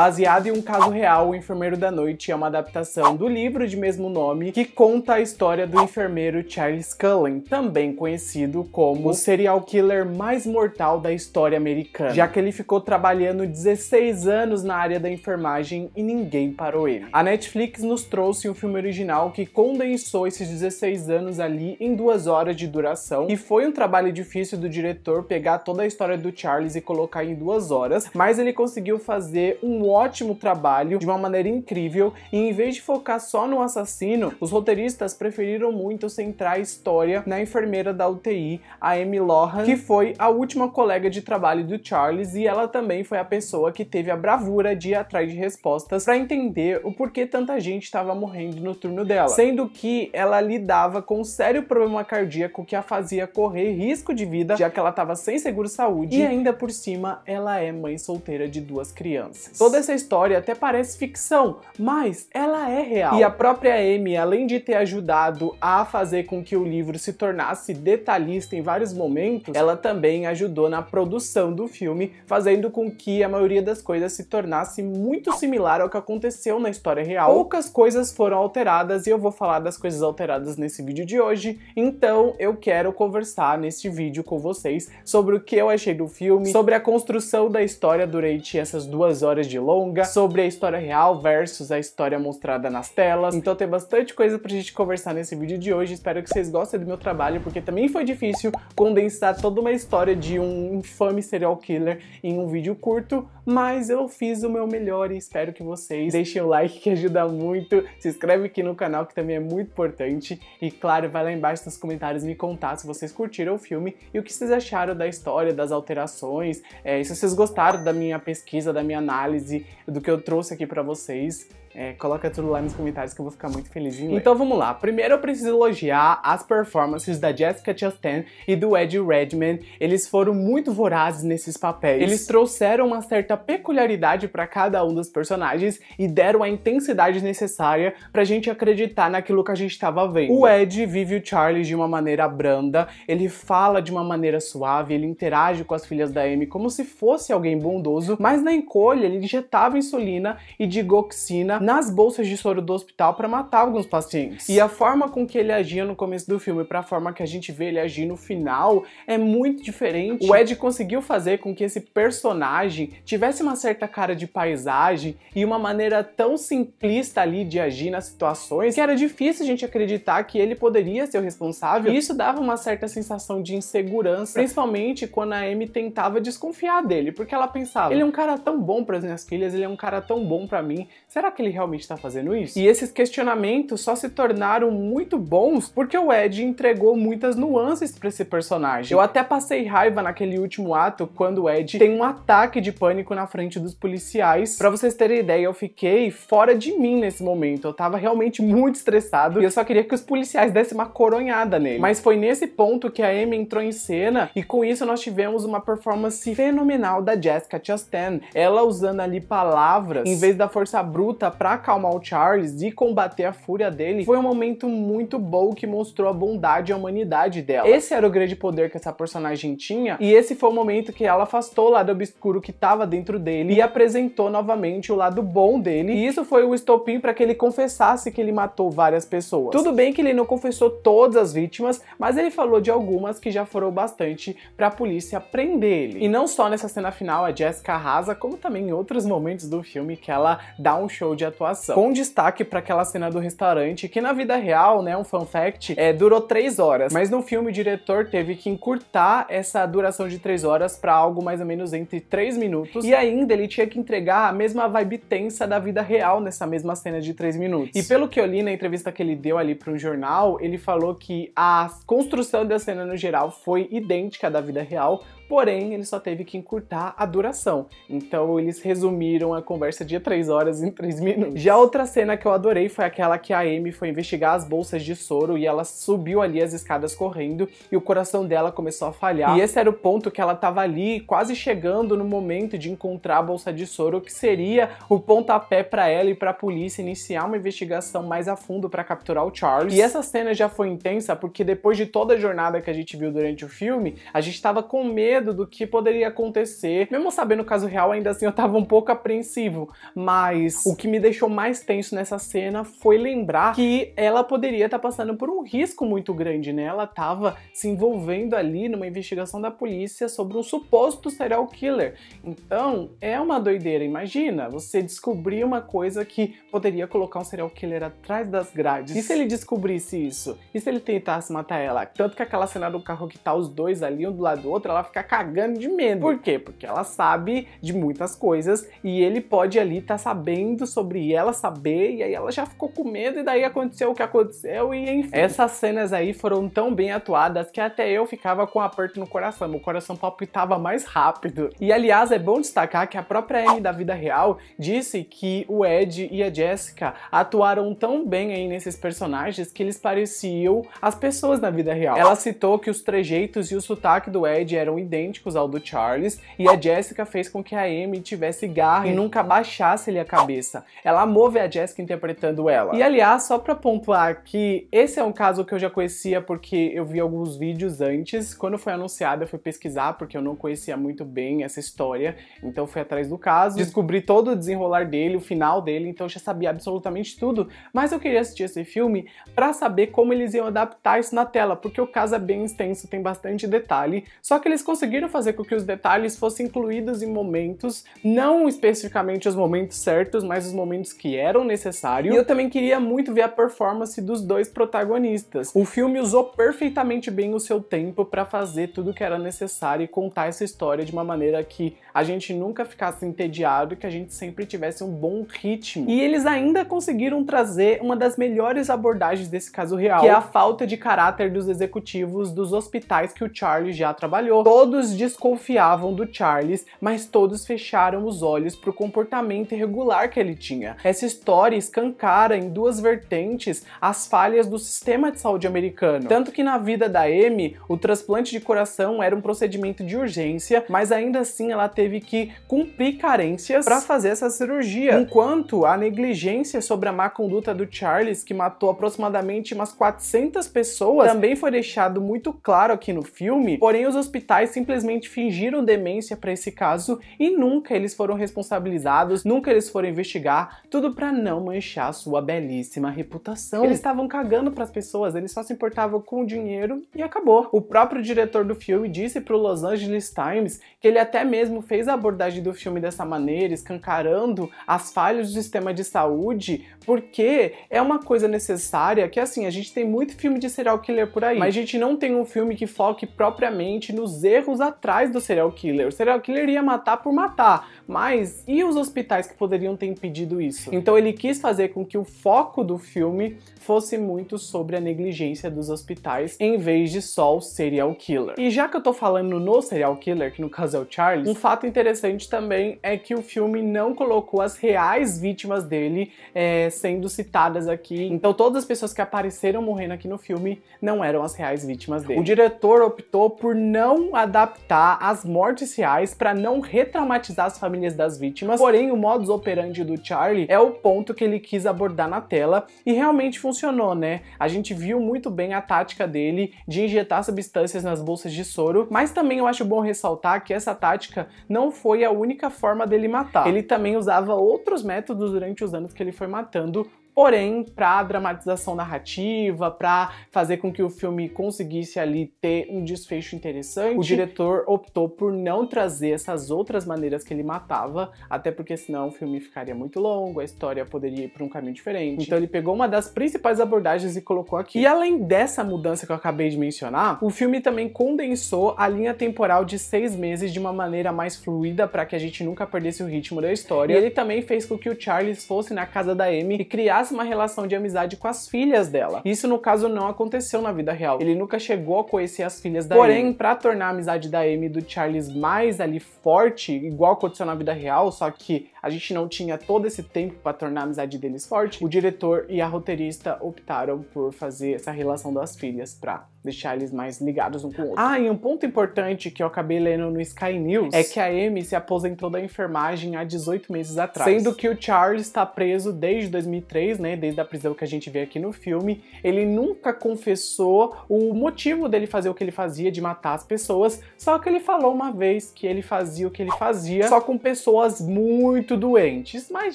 Baseado em um caso real, O Enfermeiro da Noite é uma adaptação do livro de mesmo nome que conta a história do enfermeiro Charles Cullen, também conhecido como o serial killer mais mortal da história americana, já que ele ficou trabalhando 16 anos na área da enfermagem e ninguém parou ele. A Netflix nos trouxe um filme original que condensou esses 16 anos ali em duas horas de duração e foi um trabalho difícil do diretor pegar toda a história do Charles e colocar em duas horas, mas ele conseguiu fazer um ótimo trabalho de uma maneira incrível e em vez de focar só no assassino, os roteiristas preferiram muito centrar a história na enfermeira da UTI, a Amy Lohan, que foi a última colega de trabalho do Charles e ela também foi a pessoa que teve a bravura de ir atrás de respostas para entender o porquê tanta gente estava morrendo no turno dela, sendo que ela lidava com um sério problema cardíaco que a fazia correr risco de vida, já que ela estava sem seguro saúde e ainda por cima ela é mãe solteira de duas crianças. Toda essa história até parece ficção, mas ela é real. E a própria Amy, além de ter ajudado a fazer com que o livro se tornasse detalhista em vários momentos, ela também ajudou na produção do filme, fazendo com que a maioria das coisas se tornasse muito similar ao que aconteceu na história real. Poucas coisas foram alteradas e eu vou falar das coisas alteradas nesse vídeo de hoje, então eu quero conversar neste vídeo com vocês sobre o que eu achei do filme, sobre a construção da história durante essas duas horas de longa, sobre a história real versus a história mostrada nas telas. Então tem bastante coisa pra gente conversar nesse vídeo de hoje. Espero que vocês gostem do meu trabalho, porque também foi difícil condensar toda uma história de um infame serial killer em um vídeo curto, mas eu fiz o meu melhor e espero que vocês deixem o like que ajuda muito, se inscreve aqui no canal que também é muito importante e claro, vai lá embaixo nos comentários me contar se vocês curtiram o filme e o que vocês acharam da história, das alterações, é, se vocês gostaram da minha pesquisa, da minha análise, análise do que eu trouxe aqui para vocês é, coloca tudo lá nos comentários que eu vou ficar muito feliz em ler. Então vamos lá. Primeiro eu preciso elogiar as performances da Jessica Chastain e do Ed Redman. Eles foram muito vorazes nesses papéis. Eles trouxeram uma certa peculiaridade para cada um dos personagens e deram a intensidade necessária pra gente acreditar naquilo que a gente estava vendo. O Ed vive o Charlie de uma maneira branda, ele fala de uma maneira suave, ele interage com as filhas da Amy como se fosse alguém bondoso, mas na encolha ele injetava insulina e digoxina nas bolsas de soro do hospital para matar alguns pacientes. E a forma com que ele agia no começo do filme para a forma que a gente vê ele agir no final é muito diferente. O Ed conseguiu fazer com que esse personagem tivesse uma certa cara de paisagem e uma maneira tão simplista ali de agir nas situações que era difícil a gente acreditar que ele poderia ser o responsável. E isso dava uma certa sensação de insegurança, principalmente quando a Amy tentava desconfiar dele, porque ela pensava: ele é um cara tão bom para as minhas filhas, ele é um cara tão bom para mim, será que ele ele realmente está fazendo isso? E esses questionamentos só se tornaram muito bons porque o Ed entregou muitas nuances para esse personagem. Eu até passei raiva naquele último ato quando o Ed tem um ataque de pânico na frente dos policiais. Para vocês terem ideia, eu fiquei fora de mim nesse momento. Eu tava realmente muito estressado e eu só queria que os policiais dessem uma coronhada nele. Mas foi nesse ponto que a Amy entrou em cena e com isso nós tivemos uma performance fenomenal da Jessica Chastain. Ela usando ali palavras em vez da força bruta para acalmar o Charles e combater a fúria dele, foi um momento muito bom que mostrou a bondade e a humanidade dela. Esse era o grande poder que essa personagem tinha, e esse foi o momento que ela afastou o lado obscuro que estava dentro dele e apresentou novamente o lado bom dele, e isso foi o estopim para que ele confessasse que ele matou várias pessoas. Tudo bem que ele não confessou todas as vítimas, mas ele falou de algumas que já foram bastante para a polícia prender ele. E não só nessa cena final a Jessica arrasa, como também em outros momentos do filme que ela dá um show de atuação. Com destaque para aquela cena do restaurante, que na vida real, né, um fun fact, é, durou três horas. Mas no filme o diretor teve que encurtar essa duração de três horas para algo mais ou menos entre três minutos. E ainda ele tinha que entregar a mesma vibe tensa da vida real nessa mesma cena de três minutos. E pelo que eu li na entrevista que ele deu ali para um jornal, ele falou que a construção da cena no geral foi idêntica à da vida real, porém ele só teve que encurtar a duração. Então eles resumiram a conversa de três horas em três minutos menos. Já outra cena que eu adorei foi aquela que a Amy foi investigar as bolsas de soro e ela subiu ali as escadas correndo e o coração dela começou a falhar. E esse era o ponto que ela tava ali, quase chegando no momento de encontrar a bolsa de soro, que seria o pontapé para ela e para a polícia iniciar uma investigação mais a fundo para capturar o Charles. E essa cena já foi intensa porque depois de toda a jornada que a gente viu durante o filme, a gente tava com medo do que poderia acontecer. Mesmo sabendo o caso real, ainda assim eu tava um pouco apreensivo, mas o que me deixou mais tenso nessa cena foi lembrar que ela poderia estar tá passando por um risco muito grande, né? Ela estava se envolvendo ali numa investigação da polícia sobre um suposto serial killer. Então, é uma doideira, imagina, você descobrir uma coisa que poderia colocar um serial killer atrás das grades. E se ele descobrisse isso? E se ele tentasse matar ela? Tanto que aquela cena do carro que tá os dois ali, um do lado do outro, ela fica cagando de medo. Por quê? Porque ela sabe de muitas coisas e ele pode ali estar tá sabendo sobre e ela saber, e aí ela já ficou com medo, e daí aconteceu o que aconteceu, e enfim. Essas cenas aí foram tão bem atuadas que até eu ficava com um aperto no coração, meu coração palpitava mais rápido. E aliás, é bom destacar que a própria Anne da vida real disse que o Ed e a Jessica atuaram tão bem aí nesses personagens que eles pareciam as pessoas na vida real. Ela citou que os trejeitos e o sotaque do Ed eram idênticos ao do Charles, e a Jessica fez com que a Amy tivesse garra e nunca baixasse ele a cabeça. Ela amou ver a Jessica interpretando ela. E aliás, só pra pontuar que esse é um caso que eu já conhecia porque eu vi alguns vídeos antes. Quando foi anunciado, eu fui pesquisar porque eu não conhecia muito bem essa história. Então fui atrás do caso, descobri todo o desenrolar dele, o final dele, então já sabia absolutamente tudo. Mas eu queria assistir esse filme para saber como eles iam adaptar isso na tela, porque o caso é bem extenso, tem bastante detalhe. Só que eles conseguiram fazer com que os detalhes fossem incluídos em momentos, não especificamente os momentos certos, mas os momentos momentos que eram necessários. E eu também queria muito ver a performance dos dois protagonistas. O filme usou perfeitamente bem o seu tempo para fazer tudo que era necessário e contar essa história de uma maneira que a gente nunca ficasse entediado, que a gente sempre tivesse um bom ritmo. E eles ainda conseguiram trazer uma das melhores abordagens desse caso real, que é a falta de caráter dos executivos dos hospitais que o Charles já trabalhou. Todos desconfiavam do Charles, mas todos fecharam os olhos pro comportamento irregular que ele tinha tinha. Essa história escancara em duas vertentes as falhas do sistema de saúde americano. Tanto que na vida da Amy, o transplante de coração era um procedimento de urgência, mas ainda assim ela teve que cumprir carências para fazer essa cirurgia. Enquanto a negligência sobre a má conduta do Charles, que matou aproximadamente umas 400 pessoas, também foi deixado muito claro aqui no filme, porém os hospitais simplesmente fingiram demência para esse caso e nunca eles foram responsabilizados, nunca eles foram investigar, tudo para não manchar a sua belíssima reputação. Eles estavam cagando para as pessoas, eles só se importavam com o dinheiro e acabou. O próprio diretor do filme disse para o Los Angeles Times que ele até mesmo fez a abordagem do filme dessa maneira, escancarando as falhas do sistema de saúde, porque é uma coisa necessária que assim, a gente tem muito filme de serial killer por aí, mas a gente não tem um filme que foque propriamente nos erros atrás do serial killer. O serial killer ia matar por matar, mas e os hospitais que poderiam ter impedido isso? Então ele quis fazer com que o foco do filme fosse muito sobre a negligência dos hospitais em vez de só o serial killer. E já que eu tô falando no serial killer, que no caso é o Charles, um fato interessante também é que o filme não colocou as reais vítimas dele é, sendo citadas aqui. Então todas as pessoas que apareceram morrendo aqui no filme não eram as reais vítimas dele. O diretor optou por não adaptar as mortes reais para não retraumatizar as famílias famílias das vítimas, porém o modus operandi do Charlie é o ponto que ele quis abordar na tela e realmente funcionou, né? A gente viu muito bem a tática dele de injetar substâncias nas bolsas de soro, mas também eu acho bom ressaltar que essa tática não foi a única forma dele matar. Ele também usava outros métodos durante os anos que ele foi matando, Porém, para dramatização narrativa, para fazer com que o filme conseguisse ali ter um desfecho interessante, o diretor optou por não trazer essas outras maneiras que ele matava, até porque senão o filme ficaria muito longo, a história poderia ir para um caminho diferente. Então ele pegou uma das principais abordagens e colocou aqui. E além dessa mudança que eu acabei de mencionar, o filme também condensou a linha temporal de seis meses de uma maneira mais fluida para que a gente nunca perdesse o ritmo da história. E ele também fez com que o Charles fosse na casa da Amy e criasse uma relação de amizade com as filhas dela. Isso, no caso, não aconteceu na vida real. Ele nunca chegou a conhecer as filhas da Porém, para tornar a amizade da Amy e do Charles mais ali forte, igual aconteceu na vida real, só que a gente não tinha todo esse tempo para tornar a amizade deles forte, o diretor e a roteirista optaram por fazer essa relação das filhas para deixar eles mais ligados um com o outro. Ah, e um ponto importante que eu acabei lendo no Sky News é que a Amy se aposentou da enfermagem há 18 meses atrás, sendo que o Charles está preso desde 2003, né, desde a prisão que a gente vê aqui no filme. Ele nunca confessou o motivo dele fazer o que ele fazia de matar as pessoas, só que ele falou uma vez que ele fazia o que ele fazia só com pessoas muito muito doentes. Mas,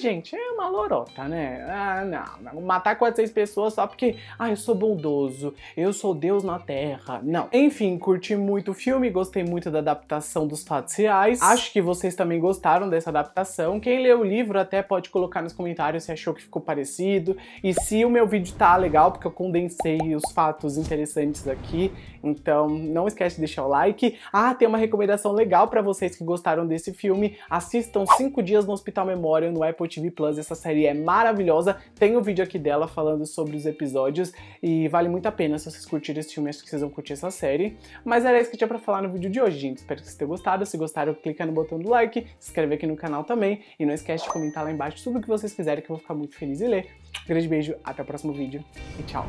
gente, é uma lorota, né? Ah, não. Matar 400 pessoas só porque, ah, eu sou bondoso, eu sou Deus na Terra. Não. Enfim, curti muito o filme, gostei muito da adaptação dos fatos reais. Acho que vocês também gostaram dessa adaptação. Quem leu o livro até pode colocar nos comentários se achou que ficou parecido. E se o meu vídeo tá legal, porque eu condensei os fatos interessantes aqui. Então, não esquece de deixar o like. Ah, tem uma recomendação legal para vocês que gostaram desse filme. Assistam 5 dias no Hospital Memorial no Apple TV Plus. Essa série é maravilhosa. Tem um vídeo aqui dela falando sobre os episódios e vale muito a pena se vocês curtirem esse filme, acho que vocês vão curtir essa série. Mas era isso que tinha pra falar no vídeo de hoje, gente. Espero que vocês tenham gostado. Se gostaram, clica no botão do like, se inscreve aqui no canal também e não esquece de comentar lá embaixo tudo o que vocês quiserem que eu vou ficar muito feliz em ler. Um grande beijo, até o próximo vídeo e tchau!